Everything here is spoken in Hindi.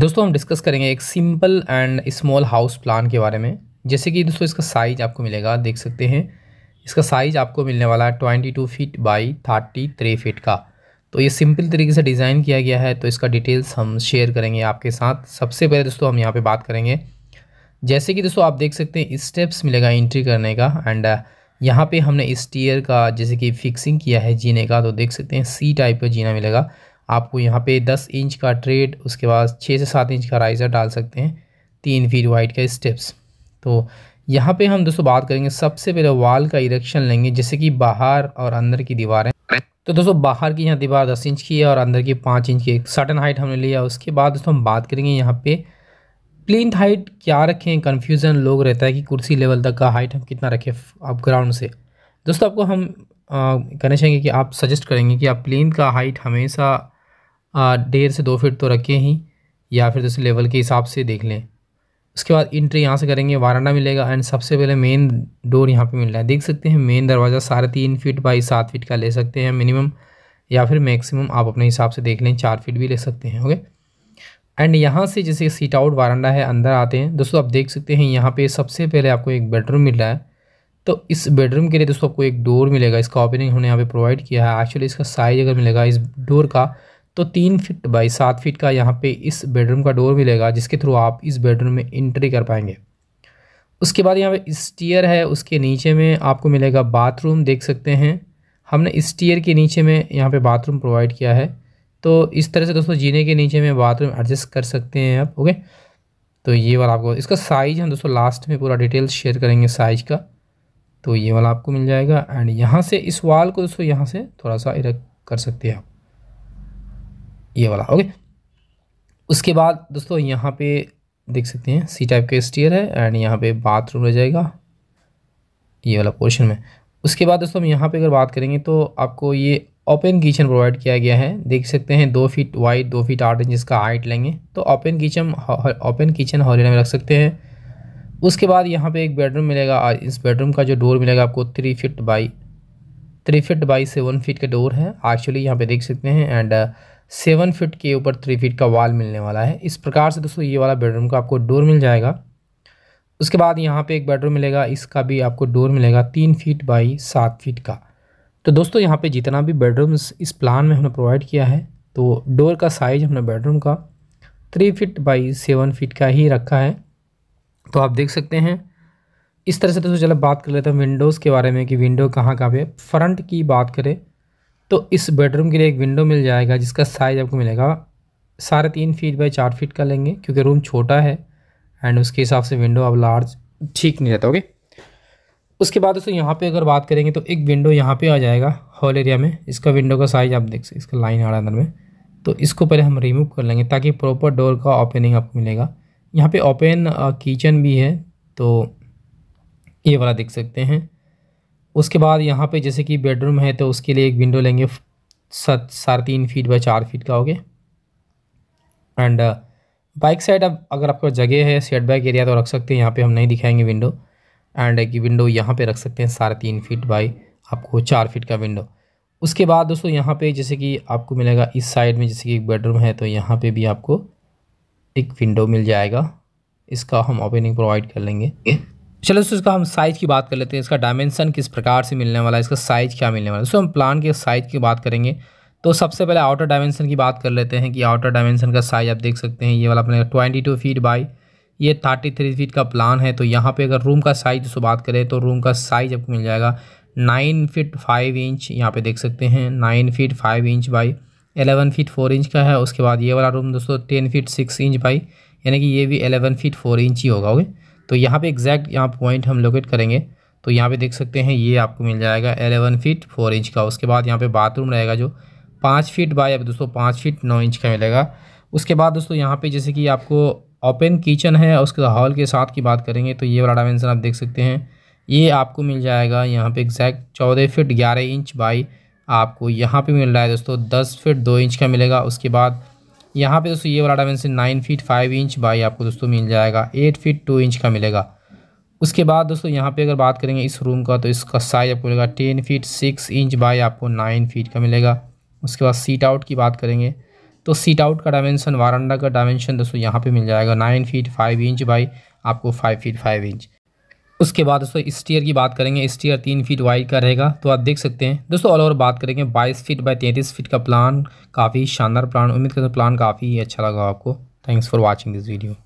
दोस्तों हम डिस्कस करेंगे एक simple and small house plan के बारे में जैसे कि दोस्तों इसका साइज आपको मिलेगा देख सकते हैं इसका साइज आपको मिलने वाला है twenty two feet by thirty three feet का तो ये सिंपल तरीके से डिज़ाइन किया गया है तो इसका डिटेल्स हम शेयर करेंगे आपके साथ सबसे पहले दोस्तों हम यहाँ पर बात करेंगे जैसे कि दोस्तों आप देख सकते हैं स्टेप्स मिलेगा एंट्री करने का एंड uh, यहाँ पर हमने इस का जैसे कि फिक्सिंग किया है जीने का तो देख सकते हैं सी टाइप का जीना मिलेगा आपको यहाँ पे दस इंच का ट्रेड उसके बाद छः से सात इंच का राइज़र डाल सकते हैं तीन फीट वाइड का स्टेप्स तो यहाँ पे हम दोस्तों बात करेंगे सबसे पहले वाल का इरेक्शन लेंगे जैसे कि बाहर और अंदर की दीवारें तो दोस्तों बाहर की यहाँ दीवार दस इंच की है और अंदर की पाँच इंच की एक सटन हाइट हमने लिया उसके बाद दोस्तों हम बात करेंगे यहाँ पर प्लेन हाइट क्या रखें कन्फ्यूज़न लोग रहता है कि कुर्सी लेवल तक का हाइट हम कितना रखें आप ग्राउंड से दोस्तों आपको हम कहना चाहेंगे कि आप सजेस्ट करेंगे कि आप प्लेन का हाइट हमेशा डेढ़ से दो फीट तो रखें ही या फिर जैसे लेवल के हिसाब से देख लें उसके बाद इंट्री यहाँ से करेंगे वाराना मिलेगा एंड सबसे पहले मेन डोर यहाँ पे मिल रहा है देख सकते हैं मेन दरवाज़ा साढ़े तीन फीट बाई सात फीट का ले सकते हैं मिनिमम या फिर मैक्सिमम आप अपने हिसाब से देख लें चार फीट भी ले सकते हैं ओके एंड यहाँ से जैसे सीट आउट वारंडा है अंदर आते हैं दोस्तों आप देख सकते हैं यहाँ पर सबसे पहले आपको एक बेडरूम मिल रहा है तो इस बेडरूम के लिए दोस्तों आपको एक डोर मिलेगा इसका ओपनिंग हमने यहाँ पर प्रोवाइड किया है एक्चुअली इसका साइज़ अगर मिलेगा इस डोर का तो तीन फिट बाई सात फ़िट का यहाँ पे इस बेडरूम का डोर मिलेगा जिसके थ्रू आप इस बेडरूम में एंट्री कर पाएंगे उसके बाद यहाँ पे स्टीयर है उसके नीचे में आपको मिलेगा बाथरूम देख सकते हैं हमने स्टीयर के नीचे में यहाँ पे बाथरूम प्रोवाइड किया है तो इस तरह से दोस्तों जीने के नीचे में बाथरूम एडजस्ट कर सकते हैं आप ओके तो ये वाला आपको इसका साइज़ हम दोस्तों लास्ट में पूरा डिटेल्स शेयर करेंगे साइज़ का तो ये वाला आपको मिल जाएगा एंड यहाँ से इस वाल को दोस्तों यहाँ से थोड़ा सा इरेक्ट कर सकते हैं आप ये वाला ओके उसके बाद दोस्तों यहाँ पे देख सकते हैं सी टाइप का स्टीयर है एंड यहाँ पे बाथरूम रह जाएगा ये वाला पोर्शन में उसके बाद दोस्तों हम यहाँ पे अगर बात करेंगे तो आपको ये ओपन किचन प्रोवाइड किया गया है देख सकते हैं दो फीट वाइड दो फीट आठ इंच इसका हाइट लेंगे तो ओपन किचन ओपन किचन हॉलेरा में रख सकते हैं उसके बाद यहाँ पे एक बेडरूम मिलेगा और इस बेडरूम का जो डोर मिलेगा आपको three feet by three feet by seven feet का डोर है एक्चुअली यहाँ पे देख सकते हैं एंड सेवन फिट के ऊपर थ्री फिट का वाल मिलने वाला है इस प्रकार से दोस्तों ये वाला बेडरूम का आपको डोर मिल जाएगा उसके बाद यहाँ पे एक बेडरूम मिलेगा इसका भी आपको डोर मिलेगा तीन फीट बाई सात फीट का तो दोस्तों यहाँ पे जितना भी बेडरूम्स इस प्लान में हमने प्रोवाइड किया है तो डोर का साइज हमने बेडरूम का three feet by seven feet का ही रखा है तो आप देख सकते हैं इस तरह से दोस्तों चलो बात कर लेते हैं विंडोज़ के बारे में कि विंडो कहाँ कहाँ पर फ्रंट की बात करें तो इस बेडरूम के लिए एक विंडो मिल जाएगा जिसका साइज़ आपको मिलेगा साढ़े तीन फीट बाई चार फीट का लेंगे क्योंकि रूम छोटा है एंड उसके हिसाब से विंडो अब लार्ज ठीक नहीं रहता ओके उसके बाद दोस्तों यहाँ पे अगर बात करेंगे तो एक विंडो यहाँ पे आ जाएगा हॉल एरिया में इसका विंडो का साइज़ आप देख सकते इसका लाइन आ रहा है अंदर में तो इसको पहले हम रिमूव कर लेंगे ताकि प्रॉपर डोर का ओपनिंग आपको मिलेगा यहाँ पर ओपन किचन भी है तो ये वाला देख सकते हैं उसके बाद यहाँ पे जैसे कि बेडरूम है तो उसके लिए एक विंडो लेंगे सत साढ़े तीन फीट बाई चार फीट का हो गया एंड बाइक साइड अब अगर आपका जगह है सेट बैक एरिया तो रख सकते हैं यहाँ पे हम नहीं दिखाएंगे विंडो एंड एक विंडो यहाँ पे रख सकते हैं साढ़े तीन फीट बाई आपको चार फीट का विंडो उसके बाद दोस्तों यहाँ पे जैसे कि आपको मिलेगा इस साइड में जैसे कि एक बेडरूम है तो यहाँ पे भी आपको एक विंडो मिल जाएगा इसका हम ओपनिंग प्रोवाइड कर लेंगे चलो दोस्तों इसका हम साइज़ की बात कर लेते हैं इसका डायमेंसन किस प्रकार से मिलने वाला है इसका साइज़ क्या मिलने वाला है दोस्तों हम प्लान के साइज़ की बात करेंगे तो सबसे पहले आउटर डायमेंसन की बात कर लेते हैं कि आउटर डायमेंसन का साइज़ आप देख सकते हैं ये वाला अपने ट्वेंटी टू फीट बाई ये थर्टी थ्री फीट का प्लान है तो यहाँ पे अगर रूम का साइज़ दोस्तों बात करें तो रूम का साइज़ आपको मिल जाएगा नाइन फीट फाइव इंच यहाँ पे देख सकते हैं nine feet five inch by eleven feet four inch का है उसके बाद ये वाला रूम दोस्तों ten feet six inch by यानी कि ये भी एलेवन फीट फोर इंच ही होगा ओके तो यहाँ पे एग्जैक्ट यहाँ पॉइंट हम लोकेट करेंगे तो यहाँ पे देख सकते हैं ये आपको मिल जाएगा एलेवन फीट फोर इंच का उसके बाद यहाँ पे बाथरूम रहेगा जो पाँच फीट बाय अब दोस्तों पाँच फीट नौ इंच का मिलेगा उसके बाद दोस्तों यहाँ पे जैसे कि आपको ओपन किचन है उसके हॉल के साथ की बात करेंगे तो ये वाला डायमेंसन आप देख सकते हैं ये आपको मिल जाएगा यहाँ पर एग्जैक्ट चौदह फिट ग्यारह इंच बाई आपको यहाँ पे मिल रहा है दोस्तों दस फिट दो इंच का मिलेगा उसके बाद यहाँ पे दोस्तों ये वाला dimension nine feet five inch by आपको दोस्तों मिल जाएगा एट फीट टू इंच का मिलेगा उसके बाद दोस्तों यहाँ पे अगर बात करेंगे इस रूम का तो इसका साइज़ आपको मिलेगा ten feet six inch by आपको नाइन फीट का मिलेगा उसके बाद सीट आउट की बात करेंगे तो सीट आउट का डायमेंशन वारंडा का डायमेंशन दोस्तों यहाँ पर मिल जाएगा nine feet five inch by आपको फाइव फीट फाइव इंच उसके बाद दोस्तों स्टीयर की बात करेंगे स्टीयर तीन फीट वाइड का रहेगा तो आप देख सकते हैं दोस्तों ऑल ओवर बात करेंगे 22 फीट बाय 33 फीट का प्लान काफ़ी शानदार प्लान उम्मीद करते हैं प्लान काफ़ी अच्छा लगा आपको thanks for watching this video